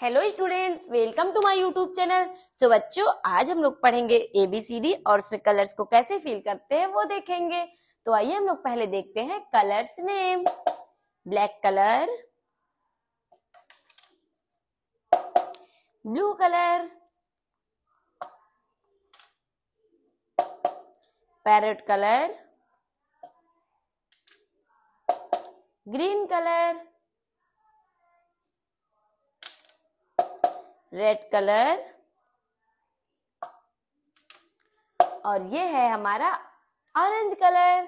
hello students welcome to my YouTube channel so बच्चों आज हम लोग पढ़ेंगे एबीसीडी और उसमें कलर्स को कैसे फील करते हैं वो देखेंगे तो आइए हम लोग पहले देखते हैं colours name black colour blue colour parrot colour green colour red colour और ये है हमारा ऑरेंज कलर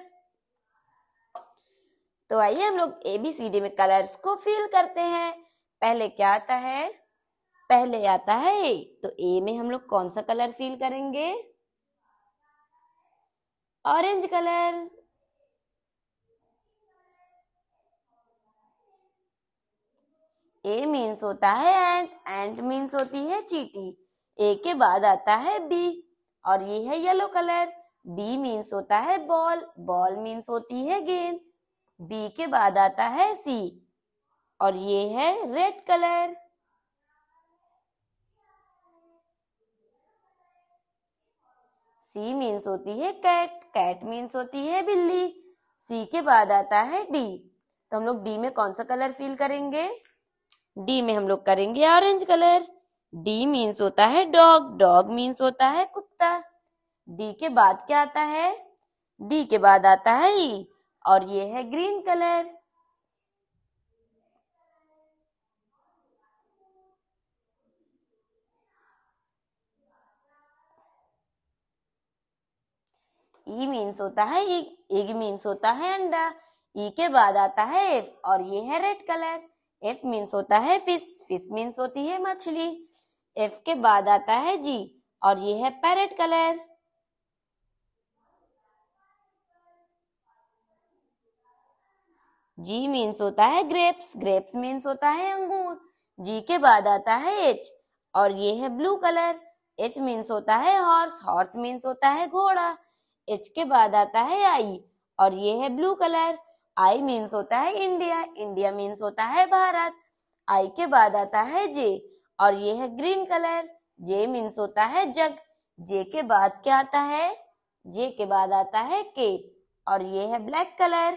तो आइए हम लोग एबीसीडी में कलर्स को फील करते हैं पहले क्या आता है पहले आता है ए तो ए में हम लोग कौन सा कलर फील करेंगे ऑरेंज कलर ए मीन्स होता है एंट एंट मीन्स होती है चीटी ए के बाद आता है बी और ये है येलो कलर बी मीन्स होता है बॉल बॉल मीन्स होती है गेंद बी के बाद आता है सी और ये है रेड कलर सी मीन्स होती है कैट कैट मीन्स होती है बिल्ली सी के बाद आता है डी तो हम लोग डी में कौन सा कलर फील करेंगे डी में हम लोग करेंगे ऑरेंज कलर डी मीन्स होता है डॉग डॉग मीन्स होता है कुत्ता डी के बाद क्या आता है डी के बाद आता है ई e और ये है ग्रीन कलर ई मीन्स होता है इग मीन्स होता है अंडा ई e के बाद आता है एफ और ये है रेड कलर एफ मीन्स होता है फिश फिश मीन्स होती है मछली एफ के बाद आता है जी और ये है पैरेट कलर जी मीन्स होता है ग्रेप्स ग्रेप्स मीन्स होता है अंगूर जी के बाद आता है एच और ये है ब्लू कलर एच मीन्स होता है हॉर्स हॉर्स मीन्स होता है घोड़ा एच के बाद आता है आई और ये है ब्लू कलर आई मीन्स होता है इंडिया इंडिया मीन्स होता है भारत आई के बाद आता है जे और ये है ग्रीन कलर जे मीन्स होता है जग जे के बाद क्या आता है जे के बाद आता है के और ये है ब्लैक कलर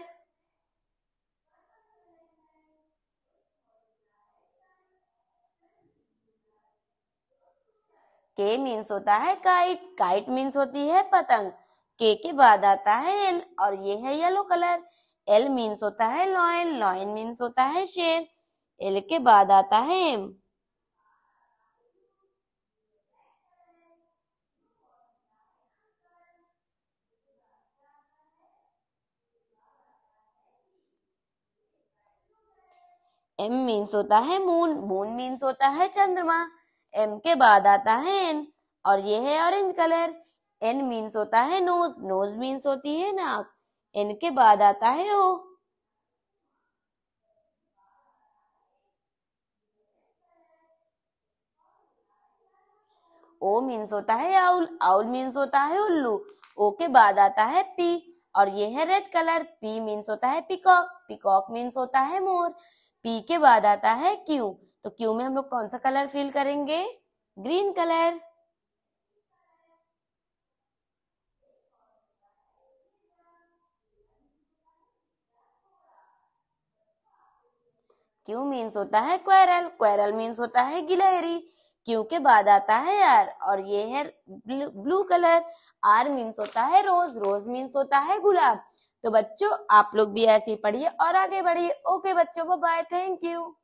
के मीन्स होता है काइट काइट मीन्स होती है पतंग के के बाद आता है एल और ये है येलो कलर एल मीन्स होता है लॉयन लॉयन मीन्स होता है शेर एल के बाद आता है एम एम मीन्स होता है मून मून मीन्स होता है चंद्रमा एम के बाद आता है एन और ये है ऑरेंज कलर एन मीन्स होता है नोज नोज मीन्स होती है नाक इनके बाद आता है ओ ओ मीन्स होता है आउल आउल मीन्स होता है उल्लू ओ के बाद आता है पी और ये है रेड कलर पी मीन्स होता है पिकॉक पिकॉक मीन्स होता है मोर पी के बाद आता है क्यू तो क्यू में हम लोग कौन सा कलर फील करेंगे ग्रीन कलर क्यू मीन्स होता है क्वेरल क्वेरल मीन्स होता है गिलहरी क्यू के बाद आता है आर और ये है ब्लू कलर आर मीन्स होता है रोज रोज मीन्स होता है गुलाब तो बच्चों आप लोग भी ऐसे ही पढ़िए और आगे बढ़िए ओके बच्चों बाय थैंक यू